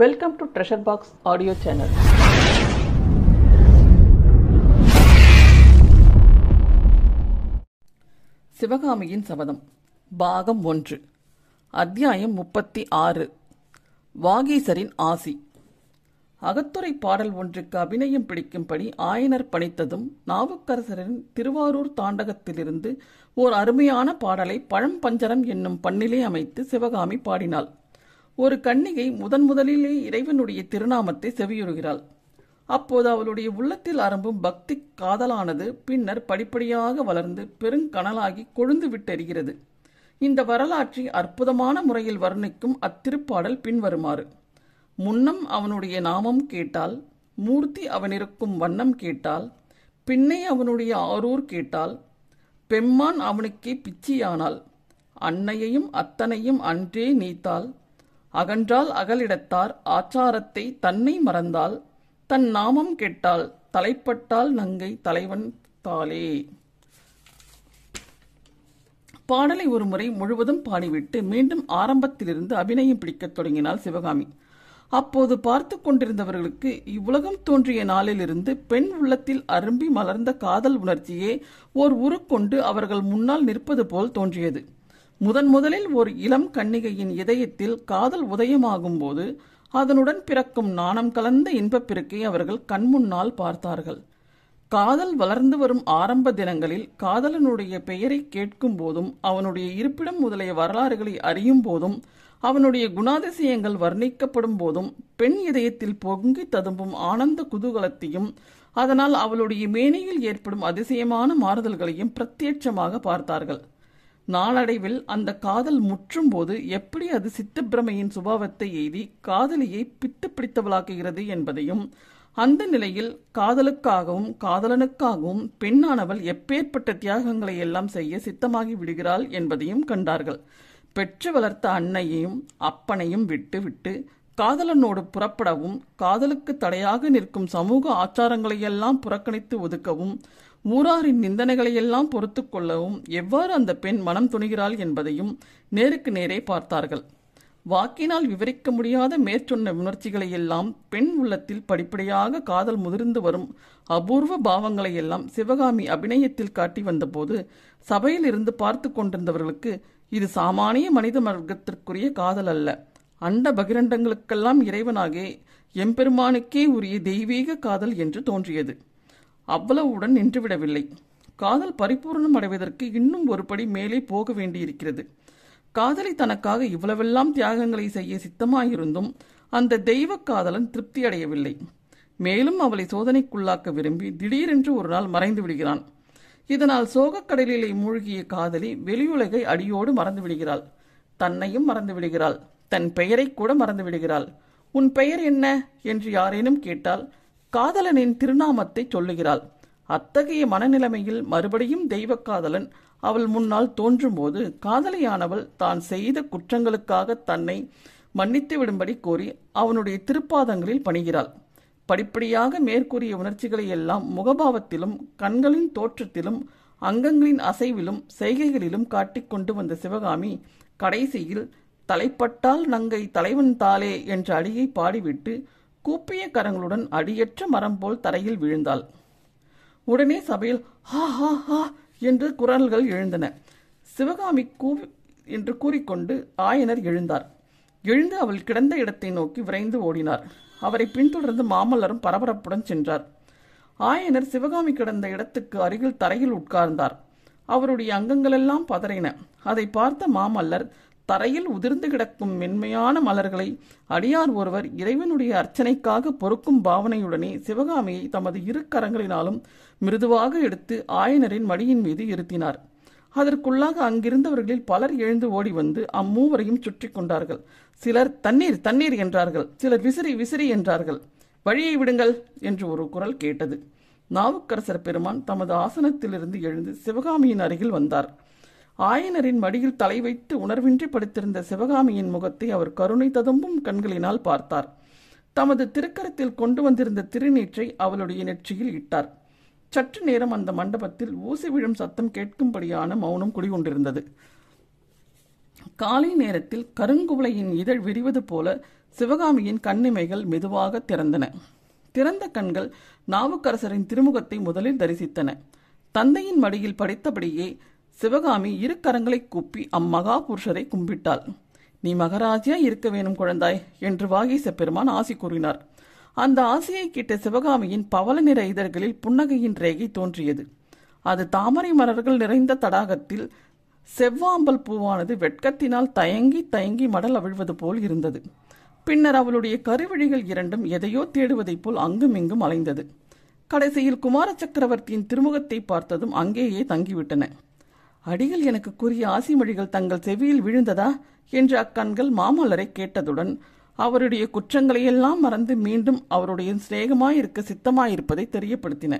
welcome to treasure box audio channel சிவகாமியின் சபதம் பாகம் ஒன்று அத்தியாயம் முப்பத்தி ஆறு வாகீசரின் ஆசி அகத்துறை பாடல் ஒன்றுக்கு அபிநயம் பிடிக்கும்படி ஆயனர் பணித்ததும் நாவுக்கரசரின் திருவாரூர் தாண்டகத்திலிருந்து ஓர் அருமையான பாடலை பழம்பஞ்சரம் என்னும் பண்ணிலே அமைத்து சிவகாமி பாடினாள் ஒரு கன்னிகை முதன் முதலிலே இறைவனுடைய திருநாமத்தை செவியுறுகிறாள் அப்போது அவளுடைய உள்ளத்தில் அரம்பும் பக்தி காதலானது பின்னர் படிப்படியாக வளர்ந்து பெருங்கனலாகி கொழுந்து விட்டெறிகிறது இந்த வரலாற்றை அற்புதமான முறையில் வர்ணிக்கும் அத்திருப்பாடல் பின்வருமாறு முன்னம் அவனுடைய நாமம் கேட்டால் மூர்த்தி அவனிருக்கும் வண்ணம் கேட்டால் பின்னே அவனுடைய ஆரூர் கேட்டால் பெம்மான் அவனுக்கே பிச்சியானால் அன்னையையும் அத்தனையும் அன்றே நீத்தால் அகன்றால் அகலிடத்தார் ஆச்சாரத்தை தன்னை மறந்தால் தன் நாமம் கெட்டால் தலைப்பட்டால் நங்கை தலைவன் தாலே பாடலை ஒரு முறை முழுவதும் பாடிவிட்டு மீண்டும் ஆரம்பத்திலிருந்து அபிநயம் பிடிக்கத் தொடங்கினாள் சிவகாமி அப்போது பார்த்து கொண்டிருந்தவர்களுக்கு இவ்வுலகம் தோன்றிய நாளிலிருந்து பெண் உள்ளத்தில் அரும்பி மலர்ந்த காதல் உணர்ச்சியே ஓர் உருக்கொண்டு அவர்கள் முன்னால் நிற்பது போல் தோன்றியது முதன் முதலில் ஒரு இளம் கன்னிகையின் இதயத்தில் காதல் உதயமாகும் போது அதனுடன் பிறக்கும் நாணம் கலந்த இன்பப்பெருக்கை அவர்கள் கண்முன்னால் பார்த்தார்கள் காதல் வளர்ந்து வரும் ஆரம்ப தினங்களில் காதலனுடைய பெயரை கேட்கும் போதும் அவனுடைய இருப்பிடம் முதலிய வரலாறுகளை அறியும் போதும் அவனுடைய குணாதிசயங்கள் வர்ணிக்கப்படும் போதும் பெண் இதயத்தில் பொங்கி ததும்பும் ஆனந்த குதூகலத்தையும் அதனால் அவளுடைய மேனியில் ஏற்படும் அதிசயமான மாறுதல்களையும் பிரத்யட்சமாக பார்த்தார்கள் நாளடைவில் அந்த காதல் முற்றும் போது எப்படி அது சித்தப்பிரமையின் சுபாவத்தை எய்தி காதலியை பித்து பிடித்தவளாக்குகிறது என்பதையும் அந்த நிலையில் காதலுக்காகவும் காதலனுக்காகவும் பெண்ணானவள் எப்பேற்பட்ட தியாகங்களை எல்லாம் செய்ய சித்தமாகி விடுகிறாள் என்பதையும் கண்டார்கள் பெற்று வளர்த்த அன்னையையும் அப்பனையும் விட்டு விட்டு காதலனோடு புறப்படவும் காதலுக்கு தடையாக நிற்கும் சமூக ஆச்சாரங்களையெல்லாம் புறக்கணித்து ஒதுக்கவும் மூராரின் நிந்தனைகளையெல்லாம் பொறுத்து கொள்ளவும் எவ்வாறு அந்த பெண் மனம் துணிகிறாள் என்பதையும் நேருக்கு நேரே பார்த்தார்கள் வாக்கினால் விவரிக்க முடியாத மேற்சொன்ன உணர்ச்சிகளையெல்லாம் பெண் உள்ளத்தில் படிப்படியாக காதல் முதிர்ந்து வரும் அபூர்வ பாவங்களை எல்லாம் சிவகாமி அபிநயத்தில் காட்டி வந்தபோது சபையில் இருந்து பார்த்து கொண்டிருந்தவர்களுக்கு இது சாமானிய மனித மார்க்கத்திற்குரிய காதல் அல்ல அண்ட பகிரண்டங்களுக்கெல்லாம் இறைவனாகே எம்பெருமானுக்கே உரிய தெய்வீக காதல் என்று தோன்றியது அவ்வளவுடன் நின்றுவிடவில்லை காதல் பரிபூர்ணம் அடைவதற்கு இன்னும் ஒருபடி மேலே போக வேண்டியிருக்கிறது காதலை தனக்காக இவ்வளவெல்லாம் தியாகங்களை செய்ய சித்தமாயிருந்தும் அந்த தெய்வ காதலன் திருப்தி அடையவில்லை மேலும் அவளை சோதனைக்குள்ளாக்க விரும்பி திடீரென்று ஒரு நாள் மறைந்து விடுகிறான் இதனால் சோகக்கடலிலே மூழ்கிய காதலி வெளியுலகை அடியோடு மறந்து விடுகிறாள் தன்னையும் மறந்து விடுகிறாள் தன் பெயரை கூட மறந்து விடுகிறாள் உன் பெயர் என்ன என்று யாரேனும் கேட்டால் காதலனின் திருநாமத்தை சொல்லுகிறாள் அத்தகைய மனநிலைமையில் மறுபடியும் தெய்வ காதலன் அவள் முன்னால் தோன்றும்போது காதலியானவள் தான் செய்த குற்றங்களுக்காக தன்னை மன்னித்து விடும்படி கோரி அவனுடைய திருப்பாதங்களில் பணிகிறாள் படிப்படியாக மேற்கூறிய உணர்ச்சிகளை எல்லாம் முகபாவத்திலும் கண்களின் தோற்றத்திலும் அங்கங்களின் அசைவிலும் செய்கைகளிலும் காட்டிக்கொண்டு வந்த சிவகாமி கடைசியில் தலைப்பட்டால் நங்கை தலைவன் தாளே என்ற அடியை பாடிவிட்டு கூப்பிய கரங்களுடன் அடியற்ற மரம் போல் தரையில் விழுந்தாள் உடனே சபையில் ஹா ஹா ஹா என்று குரல்கள் எழுந்தன சிவகாமி கூ என்று கூறிக்கொண்டு ஆயனர் எழுந்தார் எழுந்து அவள் கிடந்த இடத்தை நோக்கி விரைந்து ஓடினார் அவரை பின்தொடர்ந்து மாமல்லரும் பரபரப்புடன் சென்றார் ஆயனர் சிவகாமி கிடந்த இடத்துக்கு அருகில் தரையில் உட்கார்ந்தார் அவருடைய அங்கங்களெல்லாம் பதறின அதை பார்த்த மாமல்லர் தரையில் உதிர்ந்து கிடக்கும் மென்மையான மலர்களை அடியார் ஒருவர் இறைவனுடைய அர்ச்சனைக்காக பொறுக்கும் பாவனையுடனே சிவகாமியை தமது இரு கரங்களினாலும் மிருதுவாக எடுத்து ஆயனரின் மடியின் மீது இருத்தினார் அதற்குள்ளாக அங்கிருந்தவர்களில் பலர் எழுந்து ஓடி வந்து அம்மூவரையும் சுற்றி கொண்டார்கள் சிலர் தண்ணீர் தண்ணீர் என்றார்கள் சிலர் விசிறி விசிறி என்றார்கள் வழியை விடுங்கள் என்று ஒரு குரல் கேட்டது நாவுக்கரசர் பெருமான் தமது ஆசனத்திலிருந்து எழுந்து சிவகாமியின் அருகில் வந்தார் ஆயனரின் மடியில் தலை வைத்து உணர்வின்றி படுத்திருந்த சிவகாமியின் முகத்தை அவர் கருணை ததும்பும் கண்களினால் பார்த்தார் தமது திருக்கரத்தில் கொண்டு வந்திருந்த திருநீற்றை அவளுடைய நெற்றியில் இட்டார் சற்று நேரம் அந்த மண்டபத்தில் ஊசி விழும் சத்தம் கேட்கும்படியான மௌனம் குடிகொண்டிருந்தது காலை நேரத்தில் கருங்குவளையின் இதழ் விரிவது போல சிவகாமியின் கண்ணிமைகள் மெதுவாக திறந்தன திறந்த கண்கள் நாவுக்கரசரின் திருமுகத்தை முதலில் தரிசித்தன தந்தையின் மடியில் படைத்தபடியே சிவகாமி இரு கரங்களை கூப்பி அம்மகா புருஷரை கும்பிட்டாள் நீ மகராஜியா இருக்க வேணும் குழந்தாய் என்று வாகீச பெருமான் ஆசி கூறினார் அந்த ஆசையை கிட்ட சிவகாமியின் பவள நிற இதழ்களில் புன்னகையின் ரேகை தோன்றியது அது தாமரை மலர்கள் நிறைந்த தடாகத்தில் செவ்வாம்பல் பூவானது வெட்கத்தினால் தயங்கி தயங்கி மடல் அவிழ்வது போல் இருந்தது பின்னர் அவளுடைய கருவிழிகள் இரண்டும் எதையோ தேடுவதைப் போல் அங்கும் இங்கும் அலைந்தது கடைசியில் குமார சக்கரவர்த்தியின் திருமுகத்தை பார்த்ததும் அங்கேயே தங்கிவிட்டன அடியில் எனக்கு கூறிய ஆசிமொழிகள் தங்கள் செவியில் விழுந்ததா என்று அக்கண்கள் மாமல்லரை கேட்டதுடன் அவருடைய குற்றங்களையெல்லாம் மறந்து மீண்டும் அவருடைய சிநேகமாயிருக்க சித்தமாயிருப்பதை தெரியப்படுத்தின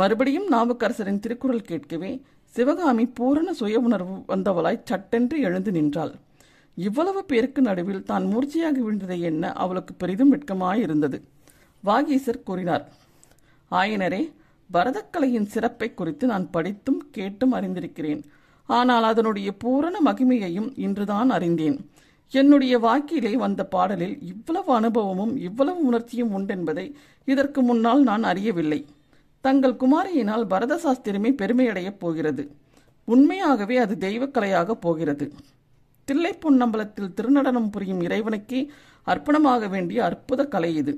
மறுபடியும் நாவுக்கரசரின் திருக்குறள் கேட்கவே சிவகாமி பூரண சுய உணர்வு வந்தவளாய் சட்டென்று எழுந்து நின்றாள் இவ்வளவு பேருக்கு நடுவில் தான் மூர்ச்சியாகி விழுந்ததை என்ன அவளுக்கு பெரிதும் வெட்கமாயிருந்தது வாகீசர் கூறினார் ஆயனரே பரதக்கலையின் சிறப்பை குறித்து நான் படித்தும் கேட்டும் அறிந்திருக்கிறேன் ஆனால் அதனுடைய பூரண மகிமையையும் இன்றுதான் அறிந்தேன் என்னுடைய வாக்கிலே வந்த பாடலில் இவ்வளவு அனுபவமும் இவ்வளவு உணர்ச்சியும் உண்டென்பதை இதற்கு முன்னால் நான் அறியவில்லை தங்கள் குமாரியினால் பரத சாஸ்திரமே பெருமையடையப் போகிறது உண்மையாகவே அது தெய்வக்கலையாக போகிறது தில்லை திருநடனம் புரியும் இறைவனுக்கே அர்ப்பணமாக வேண்டிய அற்புத கலை இது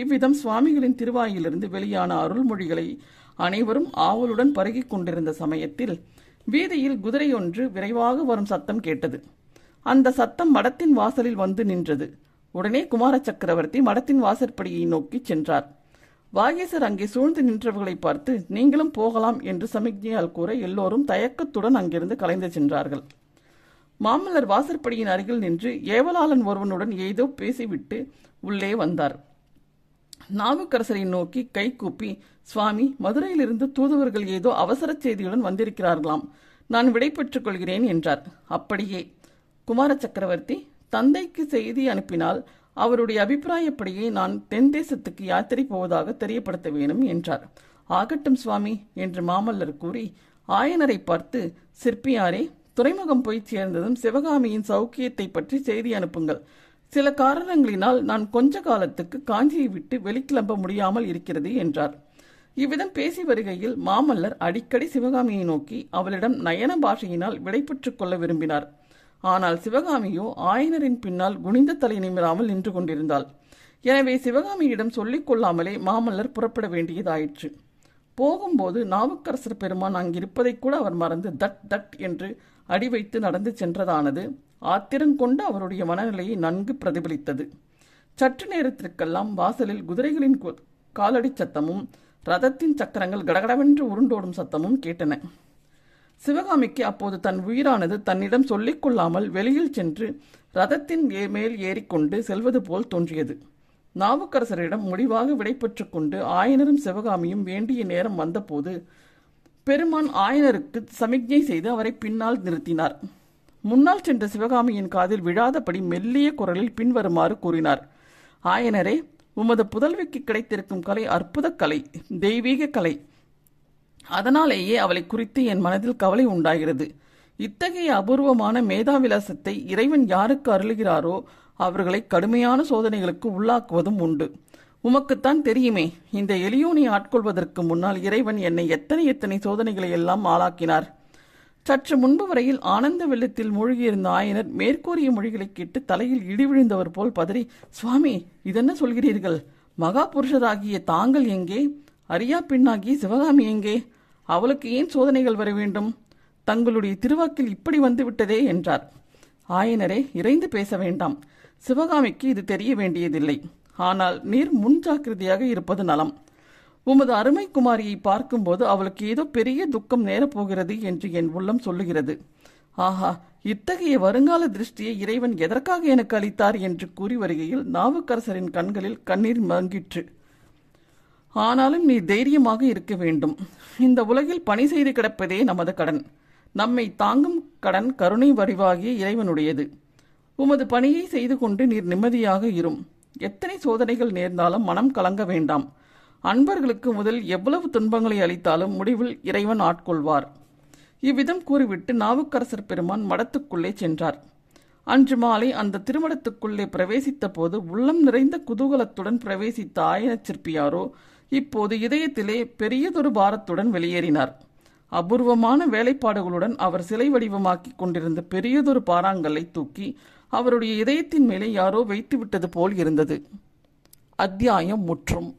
இவ்விதம் சுவாமிகளின் திருவாயிலிருந்து வெளியான அருள்மொழிகளை அனைவரும் ஆவலுடன் பருகிக் கொண்டிருந்த சமயத்தில் வீதியில் குதிரை ஒன்று விரைவாக வரும் சத்தம் கேட்டது அந்த சத்தம் மடத்தின் வாசலில் வந்து நின்றது உடனே குமார சக்கரவர்த்தி மடத்தின் வாசற்படியை நோக்கி சென்றார் வாகேசர் அங்கே சூழ்ந்து நின்றவர்களை பார்த்து நீங்களும் போகலாம் என்று சமிக்ஞையால் கூற எல்லோரும் தயக்கத்துடன் அங்கிருந்து கலைந்து சென்றார்கள் மாமல்லர் வாசற்படியின் அருகில் நின்று ஏவலாளன் ஒருவனுடன் ஏதோ பேசிவிட்டு உள்ளே வந்தார் நாவுக்கரசரை நோக்கி கை கூப்பி சுவாமி மதுரையிலிருந்து தூதுவர்கள் ஏதோ அவசர செய்தியுடன் வந்திருக்கிறார்களாம் நான் விடை பெற்றுக் கொள்கிறேன் என்றார் அப்படியே குமார சக்கரவர்த்தி தந்தைக்கு செய்தி அனுப்பினால் அவருடைய அபிப்பிராயப்படியே நான் தென் தேசத்துக்கு யாத்திரை போவதாக தெரியப்படுத்த வேணும் என்றார் ஆகட்டும் சுவாமி என்று மாமல்லர் கூறி ஆயனரை பார்த்து சிற்பியாரே துறைமுகம் போய் சேர்ந்ததும் சிவகாமியின் சௌக்கியத்தை பற்றி செய்தி அனுப்புங்கள் சில காரணங்களினால் நான் கொஞ்ச காலத்துக்கு காஞ்சியை விட்டு வெளிக்கிளம்ப முடியாமல் இருக்கிறது என்றார் இவ்விதம் பேசி வருகையில் மாமல்லர் அடிக்கடி சிவகாமியை நோக்கி அவளிடம் நயன பாஷையினால் விடைபெற்றுக் கொள்ள விரும்பினார் ஆனால் சிவகாமியோ ஆயனரின் பின்னால் குனிந்த தலை நிமிராமல் நின்று கொண்டிருந்தாள் எனவே சிவகாமியிடம் சொல்லிக் கொள்ளாமலே மாமல்லர் புறப்பட வேண்டியதாயிற்று போகும்போது நாவுக்கரசர் பெருமான் அங்கிருப்பதை கூட அவர் மறந்து தட் தட் என்று அடி வைத்து நடந்து சென்றதானது ஆத்திரங்கொண்ட அவருடைய மனநிலையை நன்கு பிரதிபலித்தது சற்று நேரத்திற்கெல்லாம் வாசலில் குதிரைகளின் காலடி சத்தமும் ரதத்தின் சக்கரங்கள் கடகடவென்று உருண்டோடும் சத்தமும் கேட்டன சிவகாமிக்கு அப்போது தன் உயிரானது தன்னிடம் சொல்லிக்கொள்ளாமல் வெளியில் சென்று ரதத்தின் மேல் ஏறிக்கொண்டு செல்வது போல் தோன்றியது நாவுக்கரசரிடம் முடிவாக விடைபெற்று கொண்டு ஆயனரும் சிவகாமியும் வேண்டிய நேரம் வந்தபோது பெருமான் ஆயனருக்கு சமிக்ஞை செய்து அவரை பின்னால் நிறுத்தினார் முன்னால் சென்ற சிவகாமியின் காதில் விழாதபடி மெல்லிய குரலில் பின்வருமாறு கூறினார் ஆயனரே உமது புதல்விக்கு கிடைத்திருக்கும் கலை அற்புத கலை தெய்வீக கலை அதனாலேயே அவளை குறித்து என் மனதில் கவலை உண்டாகிறது இத்தகைய அபூர்வமான மேதாவிலாசத்தை இறைவன் யாருக்கு அருளுகிறாரோ அவர்களை கடுமையான சோதனைகளுக்கு உள்ளாக்குவதும் உண்டு உமக்குத்தான் தெரியுமே இந்த எலியோனை ஆட்கொள்வதற்கு முன்னால் இறைவன் என்னை எத்தனை எத்தனை சோதனைகளை எல்லாம் ஆளாக்கினார் சற்று முன்பு வரையில் ஆனந்த வெள்ளத்தில் மூழ்கியிருந்த ஆயனர் மேற்கூறிய மொழிகளை கேட்டு தலையில் இடிவிழுந்தவர் போல் பதறி சுவாமி இதென்ன சொல்கிறீர்கள் மகா புருஷராகிய தாங்கள் எங்கே அரியா பின்னாகி சிவகாமி எங்கே அவளுக்கு ஏன் சோதனைகள் வர வேண்டும் தங்களுடைய திருவாக்கில் இப்படி வந்து விட்டதே என்றார் ஆயனரே இறைந்து பேச வேண்டாம் சிவகாமிக்கு இது தெரிய வேண்டியதில்லை ஆனால் நீர் முன் ஜாக்கிரதையாக இருப்பது நலம் உமது அருமை குமாரியை பார்க்கும்போது அவளுக்கு ஏதோ பெரிய துக்கம் நேரப்போகிறது என்று என் உள்ளம் சொல்லுகிறது ஆஹா இத்தகைய வருங்கால திருஷ்டியை இறைவன் எதற்காக எனக்கு அளித்தார் என்று கூறி வருகையில் நாவுக்கரசரின் கண்களில் கண்ணீர் மங்கிற்று ஆனாலும் நீ தைரியமாக இருக்க வேண்டும் இந்த உலகில் பணி செய்து கிடப்பதே நமது கடன் நம்மை தாங்கும் கடன் கருணை வரிவாகிய இறைவனுடையது உமது பணியை செய்து கொண்டு நீர் நிம்மதியாக இரும் எத்தனை சோதனைகள் நேர்ந்தாலும் மனம் கலங்க வேண்டாம் அன்பர்களுக்கு முதல் எவ்வளவு துன்பங்களை அளித்தாலும் முடிவில் இறைவன் ஆட்கொள்வார் இவ்விதம் கூறிவிட்டு நாவுக்கரசர் பெருமான் மடத்துக்குள்ளே சென்றார் அன்று மாலை அந்த திருமணத்துக்குள்ளே பிரவேசித்த போது உள்ளம் நிறைந்த குதூகலத்துடன் பிரவேசித்த ஆயன சிற்பியாரோ இப்போது இதயத்திலே பெரியதொரு பாரத்துடன் வெளியேறினார் அபூர்வமான வேலைப்பாடுகளுடன் அவர் சிலை வடிவமாக்கி கொண்டிருந்த பெரியதொரு பாறாங்கல்லை தூக்கி அவருடைய இதயத்தின் மேலே யாரோ வைத்துவிட்டது போல் இருந்தது அத்தியாயம் முற்றும்